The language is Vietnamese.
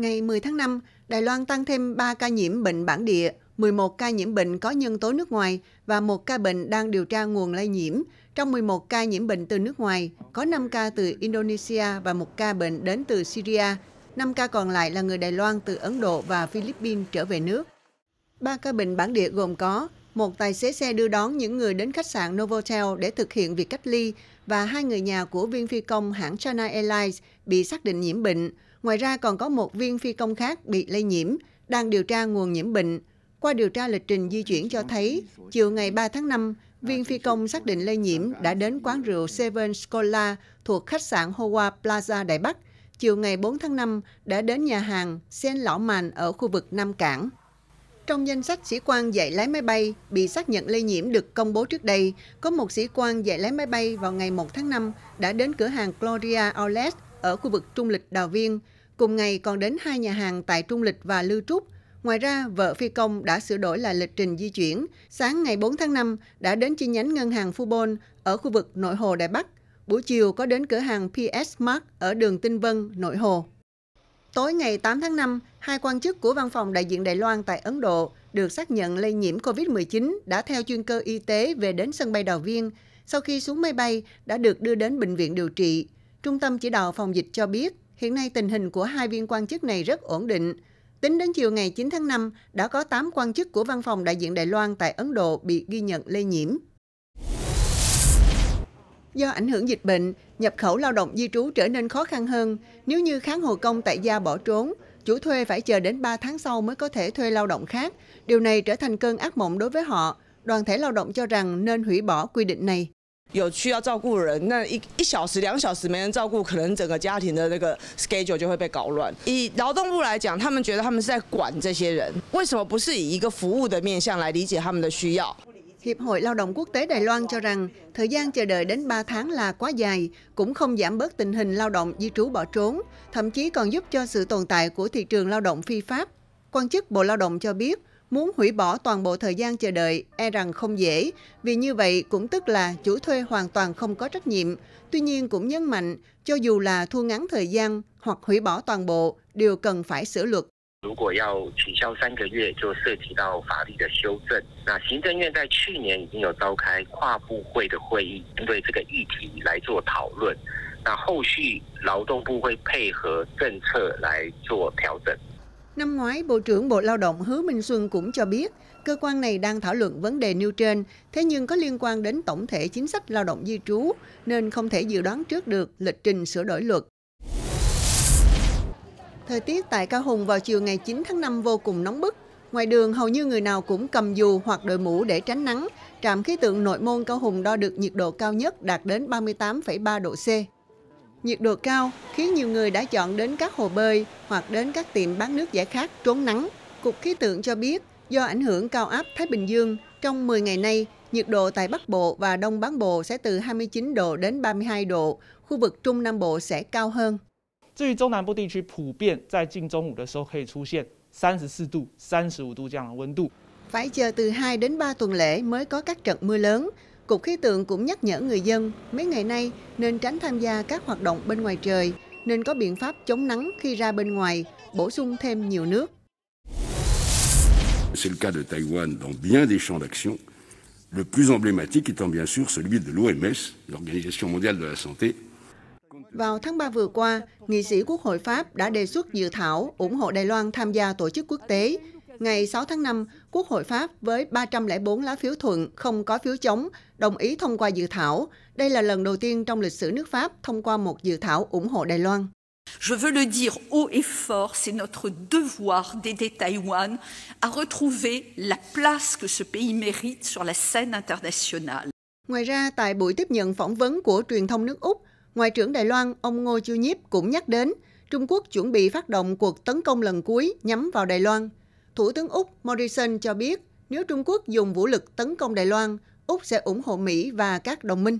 Ngày 10 tháng 5, Đài Loan tăng thêm 3 ca nhiễm bệnh bản địa, 11 ca nhiễm bệnh có nhân tố nước ngoài và một ca bệnh đang điều tra nguồn lây nhiễm. Trong 11 ca nhiễm bệnh từ nước ngoài, có 5 ca từ Indonesia và một ca bệnh đến từ Syria. 5 ca còn lại là người Đài Loan từ Ấn Độ và Philippines trở về nước. Ba ca bệnh bản địa gồm có một tài xế xe đưa đón những người đến khách sạn Novotel để thực hiện việc cách ly và hai người nhà của viên phi công hãng China Airlines bị xác định nhiễm bệnh. Ngoài ra còn có một viên phi công khác bị lây nhiễm, đang điều tra nguồn nhiễm bệnh. Qua điều tra lịch trình di chuyển cho thấy, chiều ngày 3 tháng 5, viên phi công xác định lây nhiễm đã đến quán rượu Seven Scola thuộc khách sạn Hoa Plaza Đại Bắc. Chiều ngày 4 tháng 5, đã đến nhà hàng Sen Lão Màn ở khu vực Nam Cảng. Trong danh sách sĩ quan dạy lái máy bay bị xác nhận lây nhiễm được công bố trước đây, có một sĩ quan dạy lái máy bay vào ngày 1 tháng 5 đã đến cửa hàng Gloria Outlet ở khu vực Trung Lịch Đào Viên. Cùng ngày còn đến hai nhà hàng tại Trung Lịch và Lưu Trúc. Ngoài ra, vợ phi công đã sửa đổi lại lịch trình di chuyển. Sáng ngày 4 tháng 5 đã đến chi nhánh ngân hàng Fubon ở khu vực Nội Hồ Đài Bắc. Buổi chiều có đến cửa hàng PS Mart ở đường Tinh Vân, Nội Hồ. Tối ngày 8 tháng 5, hai quan chức của văn phòng đại diện Đài Loan tại Ấn Độ được xác nhận lây nhiễm COVID-19 đã theo chuyên cơ y tế về đến sân bay Đào Viên. Sau khi xuống máy bay, đã được đưa đến bệnh viện điều trị. Trung tâm Chỉ đạo Phòng dịch cho biết, hiện nay tình hình của hai viên quan chức này rất ổn định. Tính đến chiều ngày 9 tháng 5, đã có 8 quan chức của văn phòng đại diện Đài Loan tại Ấn Độ bị ghi nhận lây nhiễm. Do ảnh hưởng dịch bệnh, nhập khẩu lao động di trú trở nên khó khăn hơn. Nếu như kháng hồ công tại gia bỏ trốn, chủ thuê phải chờ đến 3 tháng sau mới có thể thuê lao động khác. Điều này trở thành cơn ác mộng đối với họ. Đoàn thể lao động cho rằng nên hủy bỏ quy định này. 有需要照顾人，那一一小时、两小时没人照顾，可能整个家庭的那个 schedule 就会被搞乱。以劳动部来讲，他们觉得他们是在管这些人，为什么不是以一个服务的面向来理解他们的需要？Hiệp hội Lao động Quốc tế Đài Loan cho rằng thời gian chờ đợi đến 3 tháng là quá dài, cũng không giảm bớt tình hình lao động di trú bỏ trốn, thậm chí còn giúp cho sự tồn tại của thị trường lao động phi pháp. Quan chức Bộ Lao động cho biết, Muốn hủy bỏ toàn bộ thời gian chờ đợi e rằng không dễ, vì như vậy cũng tức là chủ thuê hoàn toàn không có trách nhiệm. Tuy nhiên cũng nhấn mạnh, cho dù là thu ngắn thời gian hoặc hủy bỏ toàn bộ, đều cần phải sửa luật. Nếu 如果要取消三个月，就涉及到法律的修正。那行政院在去年已经有召开跨部会的会议，针对这个议题来做讨论。那后续劳动部会配合政策来做调整。Năm ngoái, Bộ trưởng Bộ Lao động Hứa Minh Xuân cũng cho biết, cơ quan này đang thảo luận vấn đề nêu trên, thế nhưng có liên quan đến tổng thể chính sách lao động di trú, nên không thể dự đoán trước được lịch trình sửa đổi luật. Thời tiết tại Cao Hùng vào chiều ngày 9 tháng 5 vô cùng nóng bức. Ngoài đường, hầu như người nào cũng cầm dù hoặc đội mũ để tránh nắng. Trạm khí tượng nội môn Cao Hùng đo được nhiệt độ cao nhất đạt đến 38,3 độ C. Nhiệt độ cao khiến nhiều người đã chọn đến các hồ bơi hoặc đến các tiệm bán nước giải khát trốn nắng. Cục khí tượng cho biết, do ảnh hưởng cao áp Thái Bình Dương, trong 10 ngày nay, nhiệt độ tại Bắc Bộ và Đông Bán Bộ sẽ từ 29 độ đến 32 độ, khu vực Trung Nam Bộ sẽ cao hơn. Phải chờ từ 2 đến 3 tuần lễ mới có các trận mưa lớn. Cục khí tượng cũng nhắc nhở người dân mấy ngày nay nên tránh tham gia các hoạt động bên ngoài trời, nên có biện pháp chống nắng khi ra bên ngoài, bổ sung thêm nhiều nước. C'est le cas de Taïwan dans bien des champs d'action. Le plus emblématique étant bien sûr celui de l'OMS, l'Organisation mondiale de la santé. Vào tháng 3 vừa qua, nghị sĩ Quốc hội Pháp đã đề xuất dự thảo ủng hộ Đài Loan tham gia tổ chức quốc tế ngày 6 tháng 5, Quốc hội Pháp với 304 lá phiếu thuận, không có phiếu chống, đồng ý thông qua dự thảo. Đây là lần đầu tiên trong lịch sử nước Pháp thông qua một dự thảo ủng hộ Đài Loan. Je veux le dire haut et fort, c'est notre devoir d'aider Taïwan à retrouver la place que ce pays mérite sur la scène internationale. Ngoài ra, tại buổi tiếp nhận phỏng vấn của truyền thông nước Úc, Ngoại trưởng Đài Loan ông Ngô Chiêu Nhiếp cũng nhắc đến Trung Quốc chuẩn bị phát động cuộc tấn công lần cuối nhắm vào Đài Loan. Thủ tướng Úc Morrison cho biết nếu Trung Quốc dùng vũ lực tấn công Đài Loan, Úc sẽ ủng hộ Mỹ và các đồng minh.